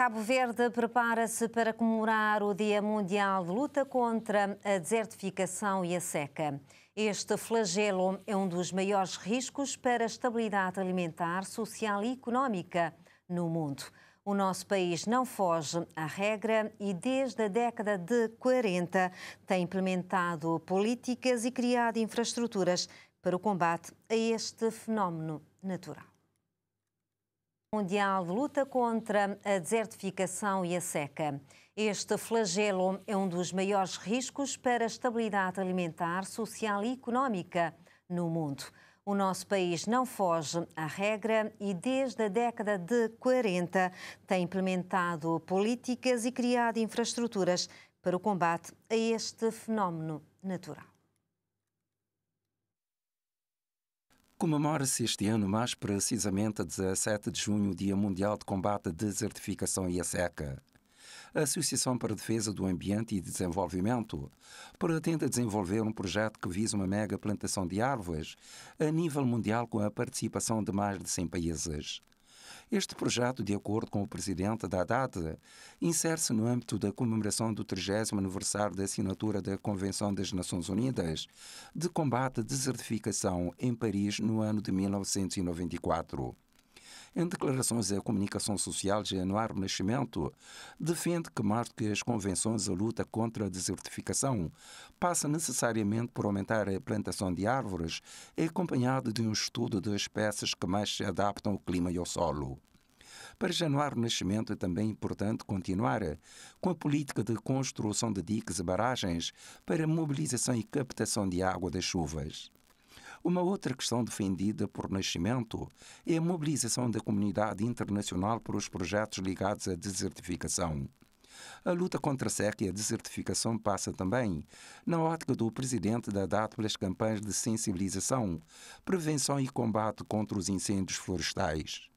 Cabo Verde prepara-se para comemorar o Dia Mundial de Luta contra a Desertificação e a Seca. Este flagelo é um dos maiores riscos para a estabilidade alimentar, social e económica no mundo. O nosso país não foge à regra e, desde a década de 40, tem implementado políticas e criado infraestruturas para o combate a este fenómeno natural. Mundial de Luta contra a Desertificação e a Seca. Este flagelo é um dos maiores riscos para a estabilidade alimentar, social e económica no mundo. O nosso país não foge à regra e, desde a década de 40, tem implementado políticas e criado infraestruturas para o combate a este fenómeno natural. comemora-se este ano, mais precisamente a 17 de junho, o Dia Mundial de Combate à Desertificação e à Seca. A Associação para a Defesa do Ambiente e Desenvolvimento pretende desenvolver um projeto que visa uma mega plantação de árvores a nível mundial com a participação de mais de 100 países. Este projeto, de acordo com o presidente da DAD, insere-se no âmbito da comemoração do 30 aniversário da assinatura da Convenção das Nações Unidas de Combate à Desertificação em Paris no ano de 1994. Em declarações à comunicação social, Januário Nascimento defende que, mais do que as convenções, a luta contra a desertificação passa necessariamente por aumentar a plantação de árvores, acompanhado de um estudo das espécies que mais se adaptam ao clima e ao solo. Para Januar Nascimento é também importante continuar com a política de construção de diques e barragens para mobilização e captação de água das chuvas. Uma outra questão defendida por Nascimento é a mobilização da comunidade internacional para os projetos ligados à desertificação. A luta contra a seca e a desertificação passa também na ótica do presidente da DAT pelas campanhas de sensibilização, prevenção e combate contra os incêndios florestais.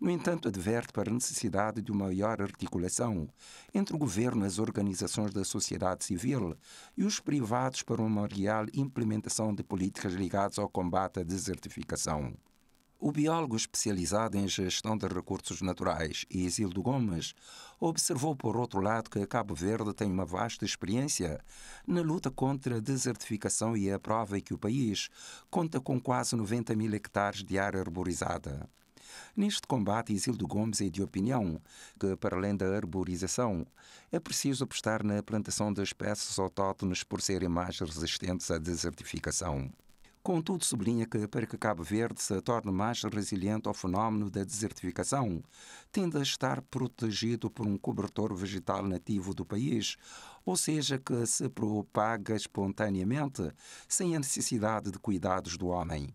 No entanto, adverte para a necessidade de uma maior articulação entre o governo, as organizações da sociedade civil e os privados para uma real implementação de políticas ligadas ao combate à desertificação. O biólogo especializado em gestão de recursos naturais, Isildo Gomes, observou, por outro lado, que Cabo Verde tem uma vasta experiência na luta contra a desertificação e é a prova é que o país conta com quase 90 mil hectares de área arborizada. Neste combate, Isildo Gomes é de opinião que, para além da arborização, é preciso apostar na plantação de espécies autóctones por serem mais resistentes à desertificação. Contudo, sublinha que, para que Cabo Verde se torne mais resiliente ao fenómeno da desertificação, tende a estar protegido por um cobertor vegetal nativo do país, ou seja, que se propaga espontaneamente, sem a necessidade de cuidados do homem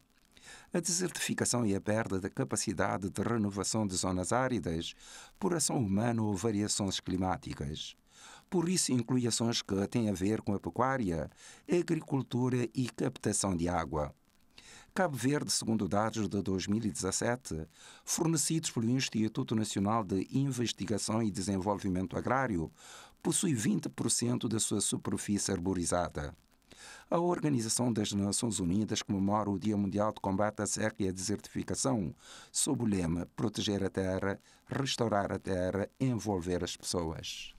a desertificação e a perda da capacidade de renovação de zonas áridas por ação humana ou variações climáticas. Por isso, inclui ações que têm a ver com a pecuária, agricultura e captação de água. Cabo Verde, segundo dados de 2017, fornecidos pelo Instituto Nacional de Investigação e Desenvolvimento Agrário, possui 20% da sua superfície arborizada. A Organização das Nações Unidas comemora o Dia Mundial de Combate à Seca e à Desertificação, sob o lema Proteger a Terra, Restaurar a Terra, Envolver as Pessoas.